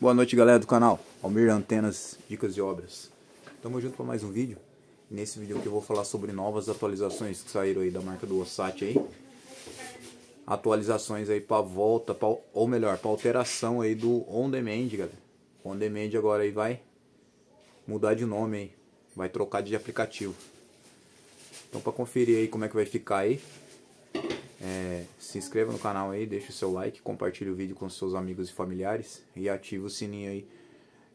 Boa noite, galera do canal. Almir Antenas, Dicas de Obras. Tamo junto para mais um vídeo. Nesse vídeo aqui eu vou falar sobre novas atualizações que saíram aí da marca do Osat aí. Atualizações aí para volta, pra, ou melhor, para alteração aí do On Demand, galera. On Demand agora aí vai mudar de nome aí, vai trocar de aplicativo. Então para conferir aí como é que vai ficar aí, é, se inscreva no canal aí, deixe o seu like, compartilhe o vídeo com seus amigos e familiares e ative o sininho aí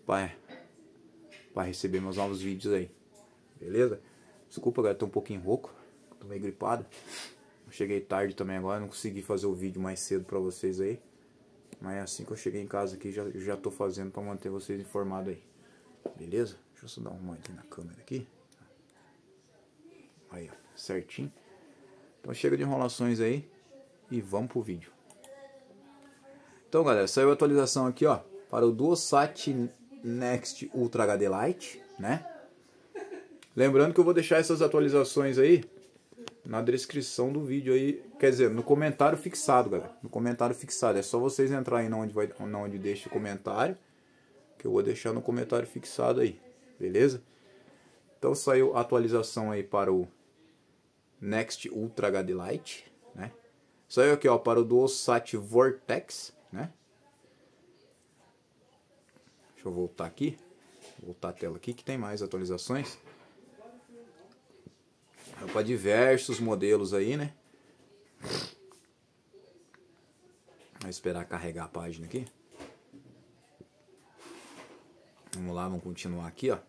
para receber meus novos vídeos aí. Beleza? Desculpa, galera, tô um pouquinho rouco, tô meio gripado. Cheguei tarde também agora, não consegui fazer o vídeo mais cedo para vocês aí. Mas assim que eu cheguei em casa aqui, já, já tô fazendo para manter vocês informados aí. Beleza? Deixa eu só dar uma olhada na câmera aqui. Aí, ó, certinho. Então chega de enrolações aí e vamos pro vídeo. Então galera, saiu a atualização aqui ó, para o DuoSat Next Ultra HD Lite, né? Lembrando que eu vou deixar essas atualizações aí na descrição do vídeo aí, quer dizer, no comentário fixado, galera. No comentário fixado, é só vocês entrarem na onde vai, onde deixa o comentário, que eu vou deixar no comentário fixado aí, beleza? Então saiu a atualização aí para o Next Ultra HD Lite, né? Saiu aqui, ó, para o DualSat Vortex, né? Deixa eu voltar aqui. Voltar a tela aqui que tem mais atualizações. É para diversos modelos aí, né? Vou esperar carregar a página aqui. Vamos lá, vamos continuar aqui, ó.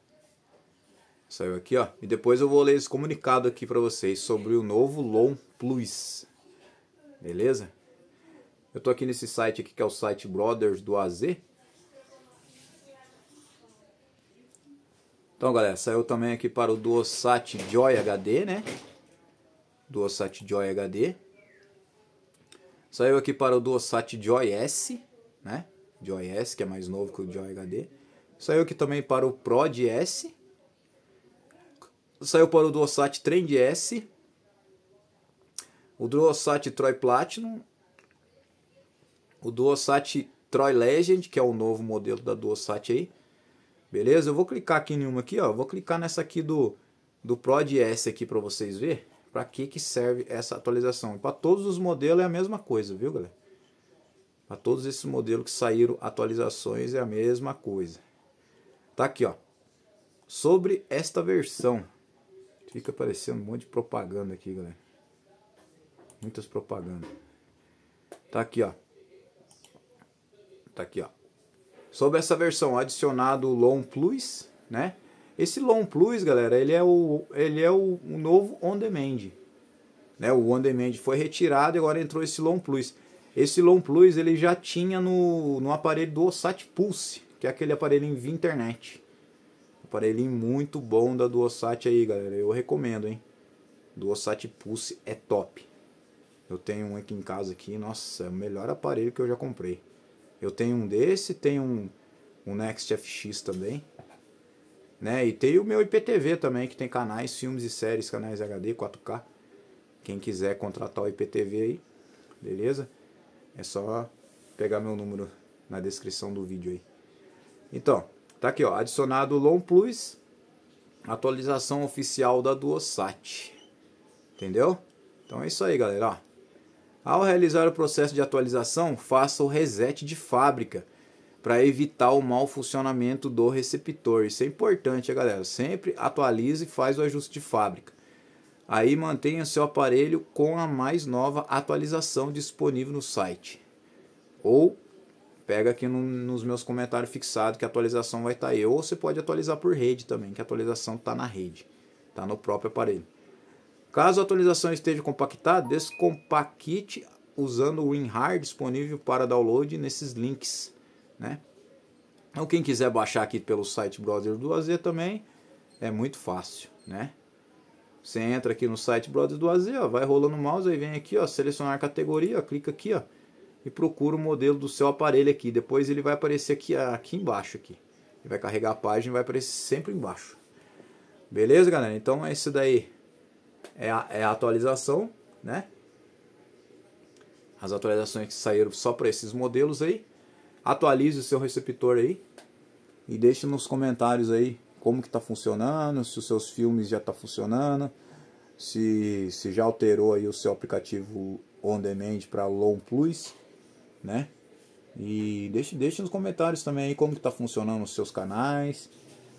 Saiu aqui, ó. E depois eu vou ler esse comunicado aqui para vocês sobre o novo Loan Plus. Beleza? Eu tô aqui nesse site aqui que é o site Brothers do AZ. Então, galera, saiu também aqui para o Duosat Joy HD, né? Duosat Joy HD. Saiu aqui para o Duosat Joy S, né? Joy S, que é mais novo que o Joy HD. Saiu aqui também para o Prod S Saiu para o Duosat Trend S. O Duosat Troy Platinum. O Duosat Troy Legend, que é o novo modelo da Duosat aí. Beleza? Eu vou clicar aqui em uma aqui, ó. Vou clicar nessa aqui do, do Prod S aqui para vocês ver para que que serve essa atualização. Para todos os modelos é a mesma coisa, viu, galera? Para todos esses modelos que saíram atualizações é a mesma coisa. Tá aqui, ó. Sobre esta versão. Fica aparecendo um monte de propaganda aqui, galera. Muitas propagandas. Tá aqui, ó. Tá aqui, ó. Sobre essa versão adicionado long Plus, né? Esse long Plus, galera, ele é o, ele é o, o novo On Demand. Né? O On Demand foi retirado e agora entrou esse long Plus. Esse long Plus ele já tinha no, no aparelho do Osat Pulse, que é aquele aparelho via internet. Aparelhinho muito bom da Duosat aí, galera. Eu recomendo, hein? Duosat Pulse é top. Eu tenho um aqui em casa aqui, nossa, é o melhor aparelho que eu já comprei. Eu tenho um desse, tenho um, um Next FX também. Né? E tem o meu IPTV também, que tem canais, filmes e séries, canais HD, 4K. Quem quiser contratar o IPTV aí, beleza? É só pegar meu número na descrição do vídeo aí. Então, Tá aqui, ó, adicionado long Plus, atualização oficial da DuoSat. Entendeu? Então é isso aí, galera. Ó. Ao realizar o processo de atualização, faça o reset de fábrica para evitar o mau funcionamento do receptor. Isso é importante, galera. Sempre atualize e faz o ajuste de fábrica. Aí mantenha seu aparelho com a mais nova atualização disponível no site ou pega aqui no, nos meus comentários fixados que a atualização vai estar tá ou você pode atualizar por rede também, que a atualização está na rede, está no próprio aparelho. Caso a atualização esteja compactada, descompacte usando o WinRAR disponível para download nesses links, né? Ou então, quem quiser baixar aqui pelo site Brother do AZ também, é muito fácil, né? Você entra aqui no site Brothers do AZ, ó, vai rolando o mouse, aí vem aqui, ó, selecionar categoria, ó, clica aqui, ó, e procura o modelo do seu aparelho aqui. Depois ele vai aparecer aqui, aqui embaixo. Aqui. Ele vai carregar a página e vai aparecer sempre embaixo. Beleza, galera? Então é isso daí. É a, é a atualização, né? As atualizações que saíram só para esses modelos aí. Atualize o seu receptor aí. E deixe nos comentários aí como que está funcionando, se os seus filmes já tá funcionando, se, se já alterou aí o seu aplicativo on demand para Long Plus né? E deixe, deixe nos comentários também aí como que tá funcionando os seus canais.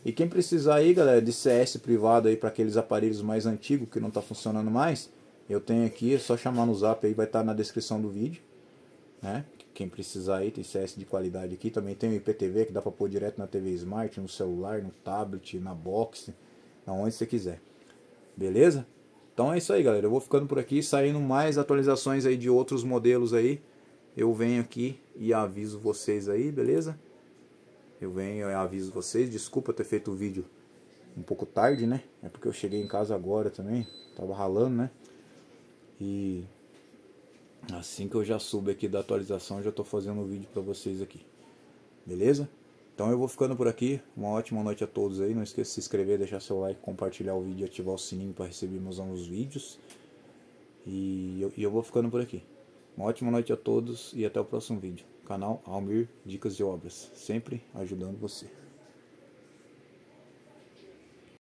E quem precisar aí, galera, de CS privado aí para aqueles aparelhos mais antigos que não tá funcionando mais, eu tenho aqui, é só chamar no zap aí, vai estar tá na descrição do vídeo, né? Quem precisar aí, tem CS de qualidade aqui, também tem o IPTV que dá para pôr direto na TV Smart, no celular, no tablet, na box, onde você quiser. Beleza? Então é isso aí, galera. Eu vou ficando por aqui, saindo mais atualizações aí de outros modelos aí eu venho aqui e aviso vocês aí, beleza? Eu venho e aviso vocês. Desculpa ter feito o vídeo um pouco tarde, né? É porque eu cheguei em casa agora também. Tava ralando, né? E assim que eu já subo aqui da atualização, já tô fazendo o vídeo para vocês aqui. Beleza? Então eu vou ficando por aqui. Uma ótima noite a todos aí. Não esqueça de se inscrever, deixar seu like, compartilhar o vídeo e ativar o sininho para receber meus novos vídeos. E eu, e eu vou ficando por aqui. Uma ótima noite a todos e até o próximo vídeo. Canal Almir Dicas de Obras, sempre ajudando você.